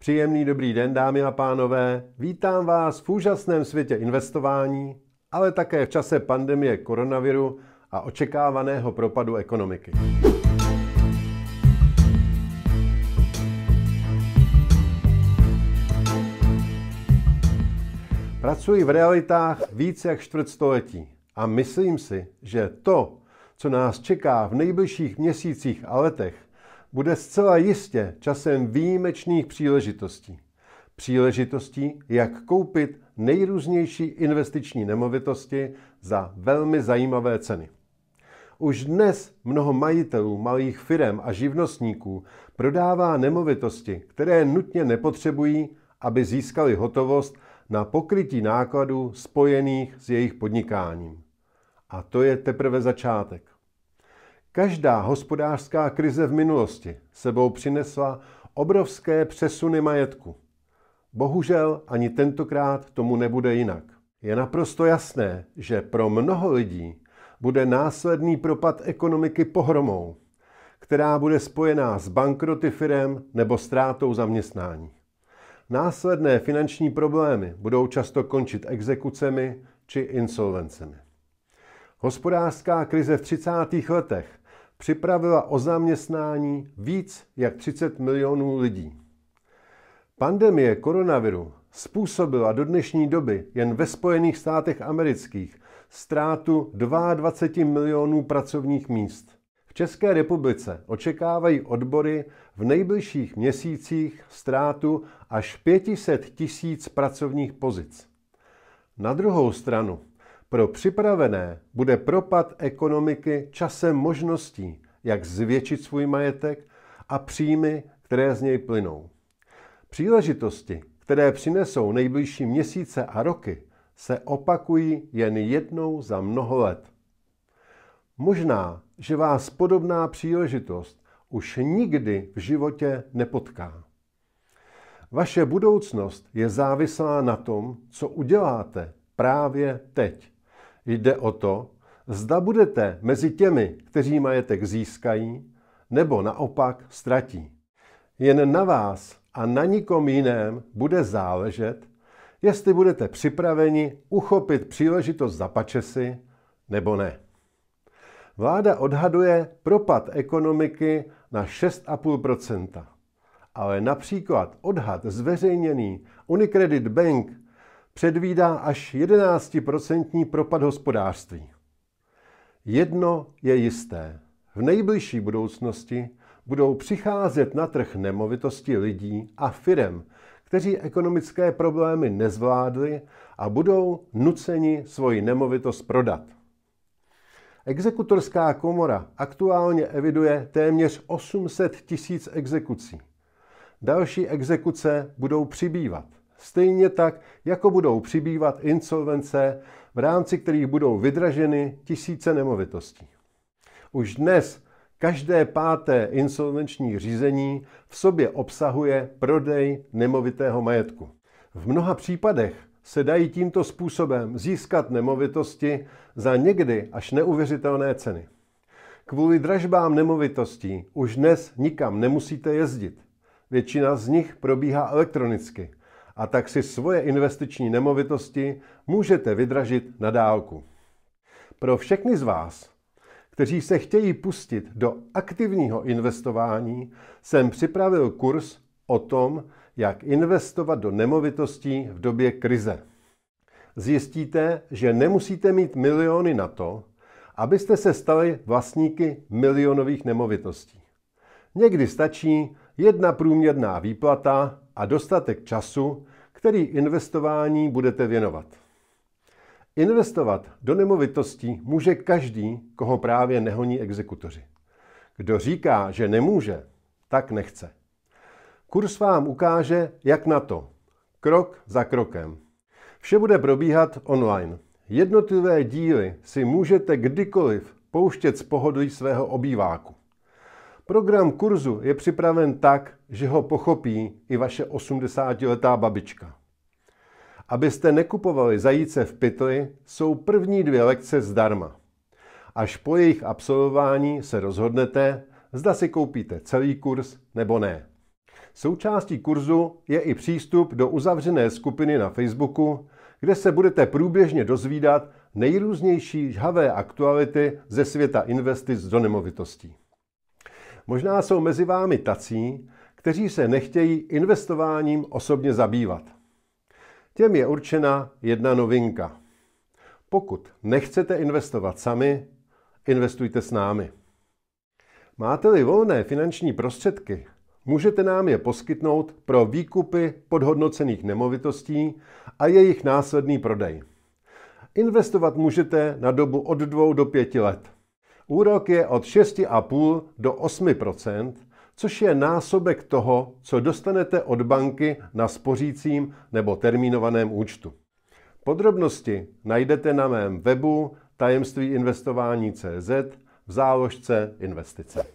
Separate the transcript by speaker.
Speaker 1: Příjemný dobrý den, dámy a pánové. Vítám vás v úžasném světě investování, ale také v čase pandemie koronaviru a očekávaného propadu ekonomiky. Pracuji v realitách více jak čtvrtstoletí a myslím si, že to, co nás čeká v nejbližších měsících a letech, bude zcela jistě časem výjimečných příležitostí. Příležitostí, jak koupit nejrůznější investiční nemovitosti za velmi zajímavé ceny. Už dnes mnoho majitelů malých firm a živnostníků prodává nemovitosti, které nutně nepotřebují, aby získali hotovost na pokrytí nákladů spojených s jejich podnikáním. A to je teprve začátek. Každá hospodářská krize v minulosti sebou přinesla obrovské přesuny majetku. Bohužel ani tentokrát tomu nebude jinak. Je naprosto jasné, že pro mnoho lidí bude následný propad ekonomiky pohromou, která bude spojená s bankroty firem nebo ztrátou zaměstnání. Následné finanční problémy budou často končit exekucemi či insolvencemi. Hospodářská krize v 30. letech připravila o zaměstnání víc jak 30 milionů lidí. Pandemie koronaviru způsobila do dnešní doby jen ve Spojených státech amerických ztrátu 22 milionů pracovních míst. V České republice očekávají odbory v nejbližších měsících ztrátu až 500 tisíc pracovních pozic. Na druhou stranu pro připravené bude propad ekonomiky časem možností, jak zvětšit svůj majetek a příjmy, které z něj plynou. Příležitosti, které přinesou nejbližší měsíce a roky, se opakují jen jednou za mnoho let. Možná, že vás podobná příležitost už nikdy v životě nepotká. Vaše budoucnost je závislá na tom, co uděláte právě teď. Jde o to, zda budete mezi těmi, kteří majetek získají, nebo naopak ztratí. Jen na vás a na nikom jiném bude záležet, jestli budete připraveni uchopit příležitost za pačesy nebo ne. Vláda odhaduje propad ekonomiky na 6,5 ale například odhad zveřejněný Unicredit Bank předvídá až 11% propad hospodářství. Jedno je jisté. V nejbližší budoucnosti budou přicházet na trh nemovitosti lidí a firem, kteří ekonomické problémy nezvládli a budou nuceni svoji nemovitost prodat. Exekutorská komora aktuálně eviduje téměř 800 tisíc exekucí. Další exekuce budou přibývat. Stejně tak, jako budou přibývat insolvence, v rámci kterých budou vydraženy tisíce nemovitostí. Už dnes každé páté insolvenční řízení v sobě obsahuje prodej nemovitého majetku. V mnoha případech se dají tímto způsobem získat nemovitosti za někdy až neuvěřitelné ceny. Kvůli dražbám nemovitostí už dnes nikam nemusíte jezdit. Většina z nich probíhá elektronicky a tak si svoje investiční nemovitosti můžete vydražit na dálku. Pro všechny z vás, kteří se chtějí pustit do aktivního investování, jsem připravil kurz o tom, jak investovat do nemovitostí v době krize. Zjistíte, že nemusíte mít miliony na to, abyste se stali vlastníky milionových nemovitostí. Někdy stačí jedna průměrná výplata a dostatek času, který investování budete věnovat. Investovat do nemovitostí může každý, koho právě nehoní exekutoři. Kdo říká, že nemůže, tak nechce. Kurs vám ukáže, jak na to, krok za krokem. Vše bude probíhat online. Jednotlivé díly si můžete kdykoliv pouštět z pohodlí svého obýváku. Program kurzu je připraven tak, že ho pochopí i vaše 80-letá babička. Abyste nekupovali zajíce v pytli, jsou první dvě lekce zdarma. Až po jejich absolvování se rozhodnete, zda si koupíte celý kurz nebo ne. Součástí kurzu je i přístup do uzavřené skupiny na Facebooku, kde se budete průběžně dozvídat nejrůznější žhavé aktuality ze světa investic do nemovitostí. Možná jsou mezi vámi tací, kteří se nechtějí investováním osobně zabývat. Těm je určena jedna novinka. Pokud nechcete investovat sami, investujte s námi. Máte-li volné finanční prostředky, můžete nám je poskytnout pro výkupy podhodnocených nemovitostí a jejich následný prodej. Investovat můžete na dobu od 2 do 5 let. Úrok je od 6,5 do 8 což je násobek toho, co dostanete od banky na spořícím nebo termínovaném účtu. Podrobnosti najdete na mém webu tajemstvíinvestování.cz v záložce investice.